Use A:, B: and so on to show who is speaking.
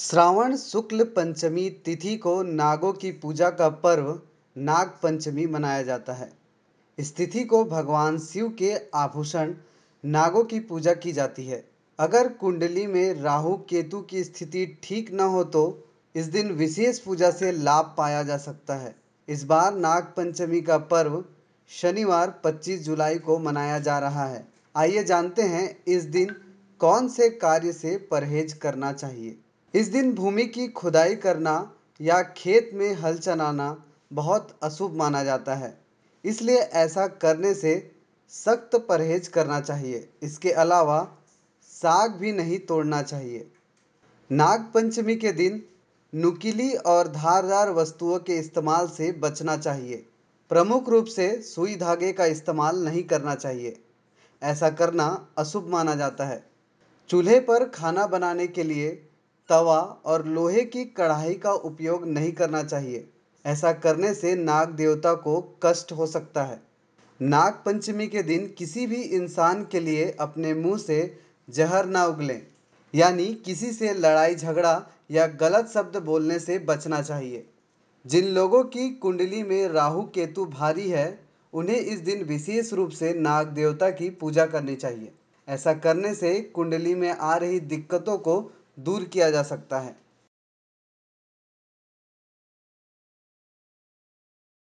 A: श्रावण शुक्ल पंचमी तिथि को नागों की पूजा का पर्व नाग पंचमी मनाया जाता है इस तिथि को भगवान शिव के आभूषण नागों की पूजा की जाती है अगर कुंडली में राहु केतु की स्थिति ठीक न हो तो इस दिन विशेष पूजा से लाभ पाया जा सकता है इस बार नाग पंचमी का पर्व शनिवार 25 जुलाई को मनाया जा रहा है आइए जानते हैं इस दिन कौन से कार्य से परहेज करना चाहिए इस दिन भूमि की खुदाई करना या खेत में हल चलाना बहुत अशुभ माना जाता है इसलिए ऐसा करने से सख्त परहेज करना चाहिए इसके अलावा साग भी नहीं तोड़ना चाहिए नाग पंचमी के दिन नुकीली और धारदार वस्तुओं के इस्तेमाल से बचना चाहिए प्रमुख रूप से सुई धागे का इस्तेमाल नहीं करना चाहिए ऐसा करना अशुभ माना जाता है चूल्हे पर खाना बनाने के लिए तवा और लोहे की कढ़ाई का उपयोग नहीं करना चाहिए ऐसा करने से नाग देवता को कष्ट हो सकता है नाग पंचमी के दिन किसी भी इंसान के लिए अपने मुंह से जहर ना उगलें यानी किसी से लड़ाई झगड़ा या गलत शब्द बोलने से बचना चाहिए जिन लोगों की कुंडली में राहु केतु भारी है उन्हें इस दिन विशेष रूप से नाग देवता की पूजा करनी चाहिए ऐसा करने से कुंडली में आ रही दिक्कतों को दूर किया जा सकता है